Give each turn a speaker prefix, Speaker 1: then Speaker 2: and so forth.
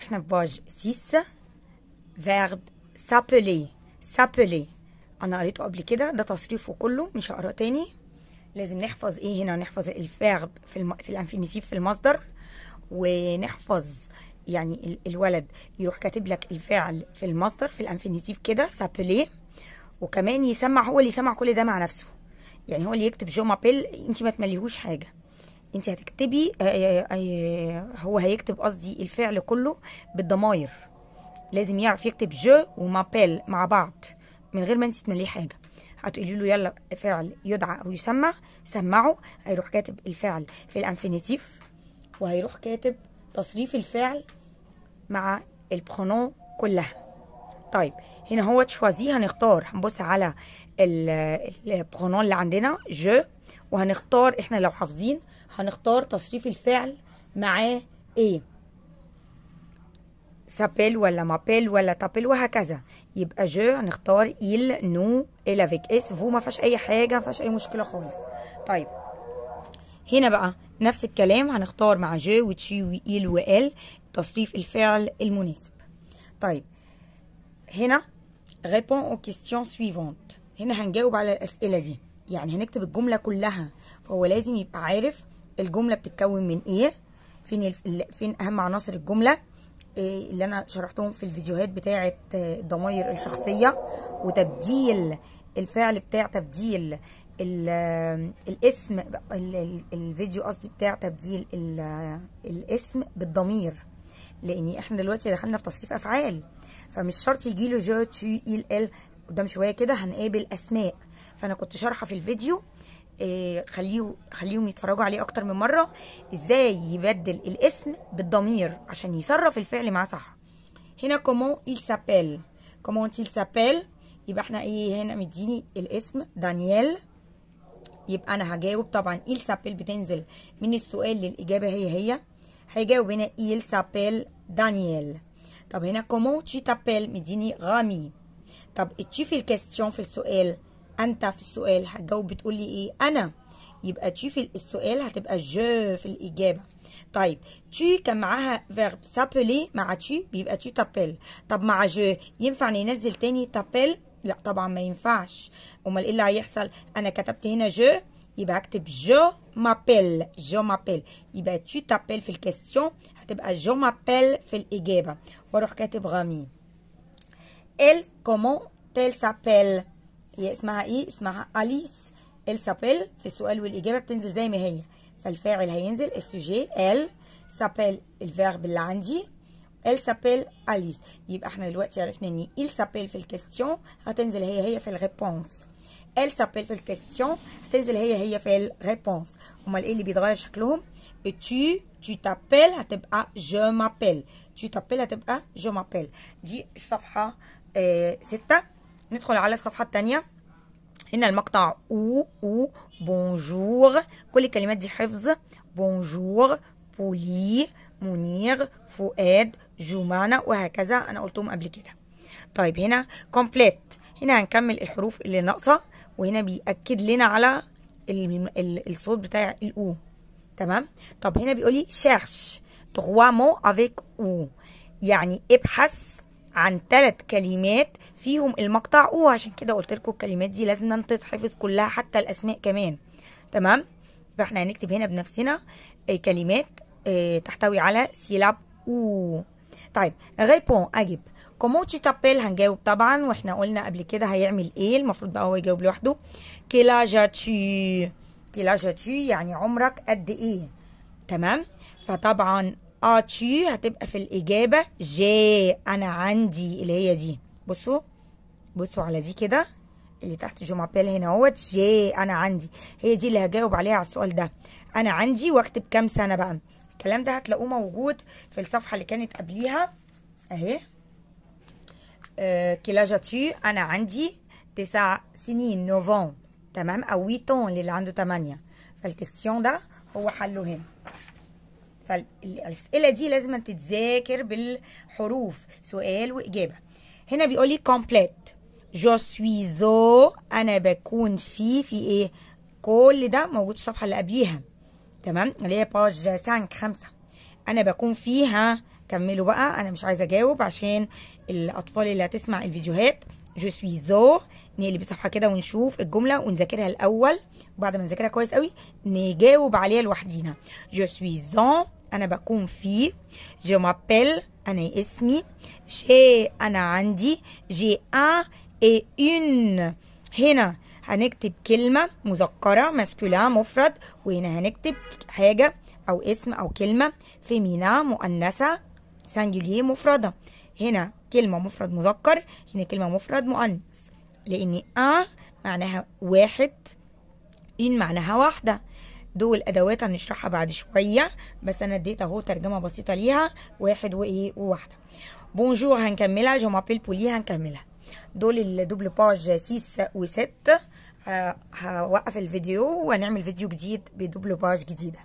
Speaker 1: احنا في باج 6 فيرب سابلي سابلي انا قريته قبل كده ده تصريفه كله مش هقراه تاني لازم نحفظ ايه هنا نحفظ الفيرب في الم... في الانفينيتيف في المصدر ونحفظ يعني الولد يروح كاتب لك الفعل في المصدر في الانفينيتيف كده سابلي وكمان يسمع هو اللي يسمع كل ده مع نفسه يعني هو اللي يكتب جو مابيل انت ما تمليهوش حاجه انت هتكتبي آه، آه، آه، هو هيكتب قصدي الفعل كله بالضماير لازم يعرف يكتب جو ومابيل مع بعض من غير ما انت تمليه حاجه هتقولي له يلا فعل يدعى او يسمع سمعه هيروح كاتب الفعل في الانفينيتيف وهيروح كاتب تصريف الفعل مع البرونون كلها طيب هنا هو تشوازي هنختار هنبص على البرونون اللي عندنا جو وهنختار احنا لو حافظين هنختار تصريف الفعل معاه ايه سابيل ولا مابيل ولا تابيل وهكذا يبقى جو هنختار إل نو فيك اس فو ما فيهاش أي حاجة ما فيهاش أي مشكلة خالص طيب هنا بقى نفس الكلام هنختار مع جو وتشي وايل وإل تصريف الفعل المناسب طيب هنا ريبون او كيستيون سويفونت هنا هنجاوب على الاسئله دي يعني هنكتب الجمله كلها فهو لازم يبقى عارف الجمله بتتكون من ايه فين فين اهم عناصر الجمله إيه اللي انا شرحتهم في الفيديوهات بتاعه آه، الضماير الشخصيه وتبديل الفعل بتاع تبديل آه، الاسم الفيديو قصدي بتاع تبديل آه، الاسم بالضمير لان احنا دلوقتي دخلنا في تصريف افعال فمش شرط يجي له جو تي ال ال قدام شويه كده هنقابل اسماء فانا كنت شارحه في الفيديو آه، خليه خليهم يتفرجوا عليه اكتر من مره ازاي يبدل الاسم بالضمير عشان يصرف الفعل معاه صح هنا كومون il s'appelle كومون il s'appelle يبقى احنا ايه هنا مديني الاسم دانيال يبقى انا هجاوب طبعا il s'appelle بتنزل من السؤال للاجابه هي هي هيجاوب هنا il s'appelle دانيال طب هنا كومون تي تابيل مديني غامي طب تشي في الكاستيون في السؤال انت في السؤال هتجاوب بتقول لي ايه انا يبقى تشي في السؤال هتبقى جو في الاجابه طيب تي كان معاها فيرب سابلي مع تي بيبقى تي تابيل طب مع جو ينفع ننزل تاني تابيل لا طبعا ما ينفعش امال ايه اللي هيحصل انا كتبت هنا جو يبقى هكتب جو مابيل جو مابيل يبقى تو تابيل في الكيستيون هتبقى جو مابيل في الإجابة واروح كاتب غامي ال كومون تيل سابيل هي اسمها ايه اسمها أليس ال سابيل في السؤال والإجابة بتنزل زي ما هي فالفاعل هينزل السوجي ال سابيل الفيرب اللي عندي ال سابيل أليس يبقى احنا دلوقتي عرفنا ان ال سابيل في الكيستيون هتنزل هي هي في الريبونس elle s'appelle في الكيستيون هتنزل هي هي في الريبونس امال ايه اللي بيتغير شكلهم tu tu t'appelles هتبقى je m'appelle tu t'appelles هتبقى je m'appelle دي الصفحه ستة ندخل على الصفحه الثانيه هنا المقطع او او بونجور كل الكلمات دي حفظ بونجور بولي منير فؤاد جمانة وهكذا انا قلتهم قبل كده طيب هنا كومبليت هنا هنكمل الحروف اللي ناقصه وهنا بيأكد لنا على الصوت بتاع الأو تمام طب هنا بيقول لي شيرش تروا مو افيك أو يعني ابحث عن ثلاث كلمات فيهم المقطع أو عشان كده قلت لكم الكلمات دي لازم تتحفظ كلها حتى الأسماء كمان تمام فاحنا هنكتب هنا بنفسنا كلمات آه، تحتوي على سيلاب أو طيب ريبون أجب كوموتشي تابيل هنجاوب طبعا واحنا قلنا قبل كده هيعمل ايه المفروض بقى هو يجاوب لوحده كيلاجاتي كيلاجاتي يعني عمرك قد ايه تمام فطبعا اتشي هتبقى في الاجابه جي انا عندي اللي هي دي بصوا بصوا على دي كده اللي تحت جو مابيل هنا اهوت جي انا عندي هي دي اللي هجاوب عليها على السؤال ده انا عندي واكتب كام سنه بقى الكلام ده هتلاقوه موجود في الصفحه اللي كانت قبليها اهي كي لاجاتي انا عندي تسع سنين نوفون تمام او ويتون للي عنده 8 فالكستيون ده هو حله هنا فالاسئله دي لازم تتذاكر بالحروف سؤال واجابه هنا بيقول لي كومبليت جو سوي زو انا بكون في في ايه كل ده موجود في الصفحه اللي قبليها تمام اللي هي باج 5 5 انا بكون فيها كملوا بقى انا مش عايزه اجاوب عشان الاطفال اللي هتسمع الفيديوهات جو سوي زو نقلب الصفحه كده ونشوف الجمله ونذاكرها الاول وبعد ما نذاكرها كويس قوي نجاوب عليها لوحدينا جو سوي زون انا بكون في جو مابيل انا اسمي شي انا عندي جي ان اي اون هنا هنكتب كلمة مذكرة ماسكولا مفرد وهنا هنكتب حاجة أو اسم أو كلمة فيمينا مؤنثة سانجولي مفردة هنا كلمة مفرد مذكر هنا كلمة مفرد مؤنث لأن أ معناها واحد إن معناها واحدة دول أدوات هنشرحها بعد شوية بس أنا اديت أهو ترجمة بسيطة ليها واحد وإيه وواحدة بونجور هنكملها جو مابيل بولي هنكملها دول الدوبل باج 6 و6 هوقف الفيديو وهنعمل فيديو جديد بدوبل باج جديده